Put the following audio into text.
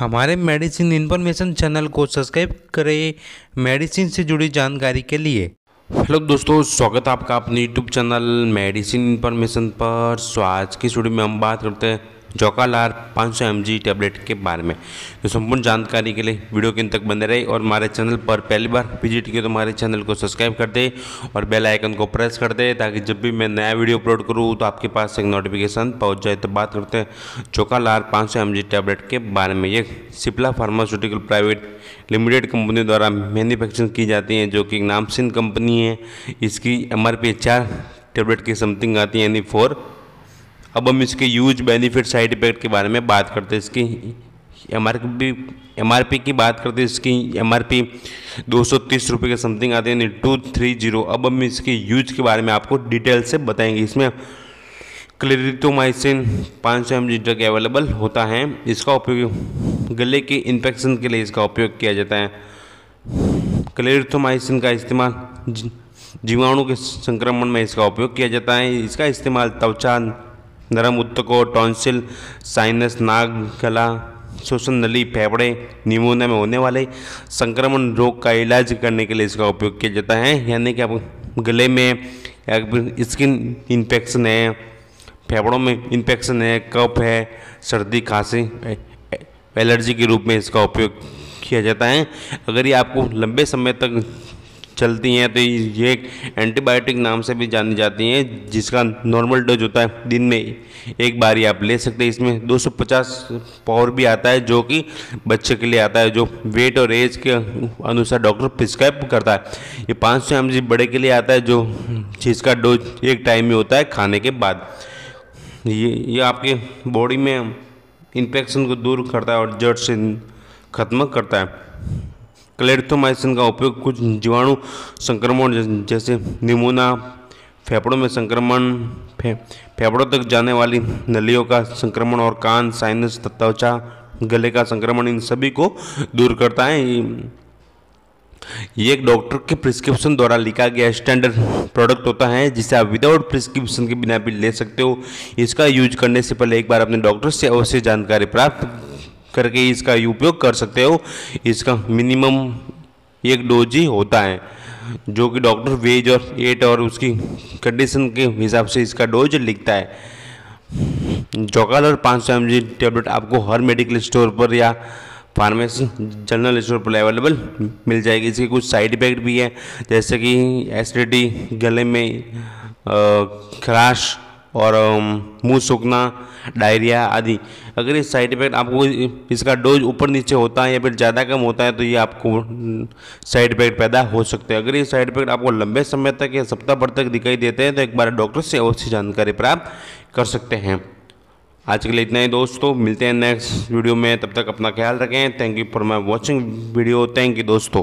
हमारे medicine information channel को subscribe करें मेडिसिन से जुड़ी जानकारी के लिए हेलो दोस्तों स्वागत है आपका अपने यूट्यूब चैनल मेडिसिन इन्फॉर्मेशन पर सो आज की स्टूडियो में हम बात करते हैं जौकालार 500 सौ टैबलेट के बारे में तो संपूर्ण जानकारी के लिए वीडियो के अंत तक बने रहे और हमारे चैनल पर पहली बार विजिट किए तो हमारे चैनल को सब्सक्राइब कर दे और बेल आइकन को प्रेस कर दे ताकि जब भी मैं नया वीडियो अपलोड करूँ तो आपके पास एक नोटिफिकेशन पहुँच जाए तो बात करते हैं चौकालार पाँच सौ टैबलेट के बारे में ये Cipla pharmaceutical private limited company द्वारा मैन्युफैक्चरिंग की जाती है जो कि नामसिन कंपनी है इसकी एम आर टैबलेट की समथिंग आती है यानी फोर अब हम इसके यूज बेनिफिट साइड इफेक्ट के बारे में बात करते हैं इसकी M R P M R P की बात करते हैं इसकी एम आर पी दो सौ तीस रुपये के समथिंग आते हैं टू थ्री जीरो अब हम इसके यूज के बारे में आपको डिटेल से बताएंगे इसमें क्लेरिटोमाइसिन 500 सौ एम जी के अवेलेबल होता है इसका उपयोग गले के इन्फेक्शन के लिए इसका उपयोग किया जाता है क्लेरिथोमाइसिन का इस्तेमाल जीवाणु के संक्रमण में इसका उपयोग किया जाता है इसका इस्तेमाल त्वचा नरम उत्तकों टॉन्सिल साइनस नाग गला शोषण नली फेफड़े निमोनिया में होने वाले संक्रमण रोग का इलाज करने के लिए इसका उपयोग किया जाता है यानी कि आप गले में स्किन इन्फेक्शन है फेफड़ों में इन्फेक्शन है कफ है सर्दी खांसी एलर्जी के रूप में इसका उपयोग किया जाता है अगर ये आपको लंबे समय तक चलती हैं तो ये एंटीबायोटिक नाम से भी जानी जाती हैं जिसका नॉर्मल डोज होता है दिन में एक बार ही आप ले सकते हैं इसमें 250 पावर भी आता है जो कि बच्चे के लिए आता है जो वेट और एज के अनुसार डॉक्टर प्रिस्क्राइब करता है ये पाँच सौ एम बड़े के लिए आता है जो जिसका डोज एक टाइम में होता है खाने के बाद ये ये आपके बॉडी में इन्फेक्शन को दूर करता है और जड़ से ख़त्म करता है क्लेरथोमाइसिन का उपयोग कुछ जीवाणु संक्रमण जैसे निमोना फेफड़ों में संक्रमण फे, फेफड़ों तक जाने वाली नलियों का संक्रमण और कान साइनस त्वचा गले का संक्रमण इन सभी को दूर करता है ये एक डॉक्टर के प्रिस्क्रिप्शन द्वारा लिखा गया स्टैंडर्ड प्रोडक्ट होता है जिसे आप विदाउट प्रिस्क्रिप्शन के बिना भी ले सकते हो इसका यूज करने से पहले एक बार अपने डॉक्टर से अवश्य जानकारी प्राप्त करके इसका उपयोग कर सकते हो इसका मिनिमम एक डोज ही होता है जो कि डॉक्टर वेज और एट और उसकी कंडीशन के हिसाब से इसका डोज लिखता है जोकाल और पाँच सौ एम जी टेबलेट आपको हर मेडिकल स्टोर पर या फार्मेसी जनरल स्टोर पर अवेलेबल मिल जाएगी इसके कुछ साइड इफेक्ट भी है जैसे कि एसिडिटी गले में खराश और मुंह सूखना डायरिया आदि अगर ये साइड इफेक्ट आपको इसका डोज ऊपर नीचे होता है या फिर ज़्यादा कम होता है तो ये आपको साइड इफेक्ट पैदा हो सकते हैं अगर ये साइड इफेक्ट आपको लंबे समय तक या सप्ताह भर तक दिखाई देते हैं तो एक बार डॉक्टर से अवश्य जानकारी प्राप्त कर सकते हैं आज के लिए इतना ही दोस्तों मिलते हैं नेक्स्ट वीडियो में तब तक अपना ख्याल रखें thank you for my watching video thank you दोस्तों